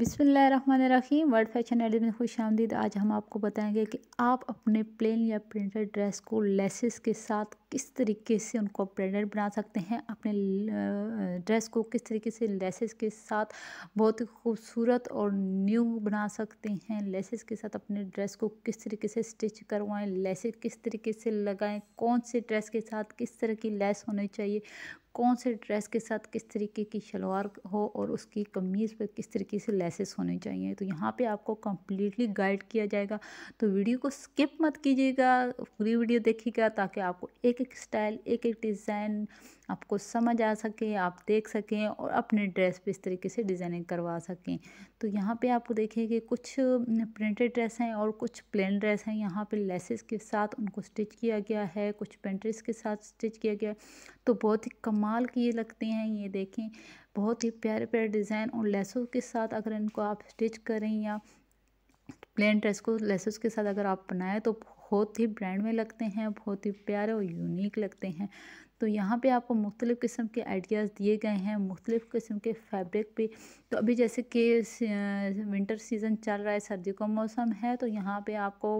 बिसमीम world fashion edit में खुश आमदीद आज हम आपको बताएंगे कि आप अपने प्लेन या प्रिंटेड ड्रेस को लेसेस के साथ किस तरीके से उनको ब्रेडेड बना सकते हैं अपने ड्रेस को किस तरीके से लेसेस के साथ बहुत ही खूबसूरत और न्यू बना सकते हैं लेसेस के साथ अपने ड्रेस को किस तरीके से स्टिच करवाएं लेसेस किस तरीके से लगाएं कौन से ड्रेस के साथ किस तरह की लेस होनी चाहिए कौन से ड्रेस के साथ किस तरीके की शलवार हो और उसकी कमीज़ पर किस तरीके से लेसेस होने चाहिए तो यहाँ पे आपको कम्प्लीटली गाइड किया जाएगा तो वीडियो को स्किप मत कीजिएगा पूरी वीडियो देखिएगा ताकि आपको एक एक स्टाइल एक एक डिज़ाइन आपको समझ आ सके आप देख सकें और अपने ड्रेस पे इस तरीके से डिज़ाइनिंग करवा सकें तो यहाँ पे आपको देखिए कि कुछ प्रिंटेड ड्रेस हैं और कुछ प्लेन ड्रेस हैं यहाँ पे लेसेस के साथ उनको स्टिच किया गया है कुछ पेंट्रीज के साथ स्टिच किया गया तो बहुत ही कमाल की ये लगती हैं ये देखें बहुत ही प्यारे प्यारे डिज़ाइन और लेसों के साथ अगर इनको आप स्टिच करें या प्लेन ड्रेस को लेसेस के साथ अगर आप बनाएं तो बहुत ही ब्रांड में लगते हैं बहुत ही प्यारे और यूनिक लगते हैं तो यहाँ पे आपको मुख्तलिफ़ किस्म के आइडियाज़ दिए गए हैं मुख्तलिफ़ किस्म के फैब्रिक पे तो अभी जैसे कि विंटर सीज़न चल रहा है सर्दी का मौसम है तो यहाँ पे आपको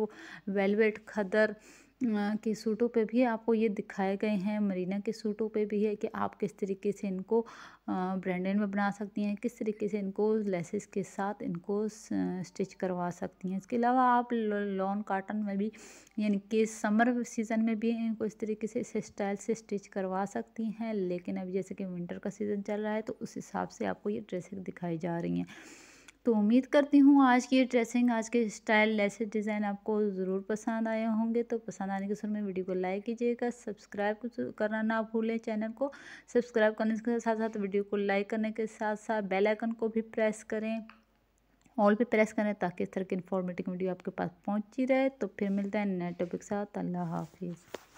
वेलवेट खदर के सूटों पे भी आपको ये दिखाए गए हैं मरीना के सूटों पे भी है कि आप किस तरीके से इनको ब्रांडेड में बना सकती हैं किस तरीके से इनको लेसेस के साथ इनको स्टिच करवा सकती हैं इसके अलावा आप लॉन काटन में भी यानी कि समर सीज़न में भी इनको इस तरीके से इस स्टाइल से स्टिच करवा सकती हैं लेकिन अभी जैसे कि विंटर का सीज़न चल रहा है तो उस हिसाब से आपको ये ड्रेसेस दिखाई जा रही हैं तो उम्मीद करती हूँ आज की ड्रेसिंग आज के स्टाइल लेसेस डिज़ाइन आपको ज़रूर पसंद आए होंगे तो पसंद आने के सुर में वीडियो को लाइक कीजिएगा सब्सक्राइब करना ना भूलें चैनल को सब्सक्राइब करने के साथ साथ वीडियो को लाइक करने के साथ साथ बेल आइकन को भी प्रेस करें ऑल पे प्रेस करें ताकि इस तरह की इन्फॉर्मेटिव वीडियो आपके पास पहुँची रहे तो फिर मिलता है नए टॉपिक के साथ अल्लाह हाफिज़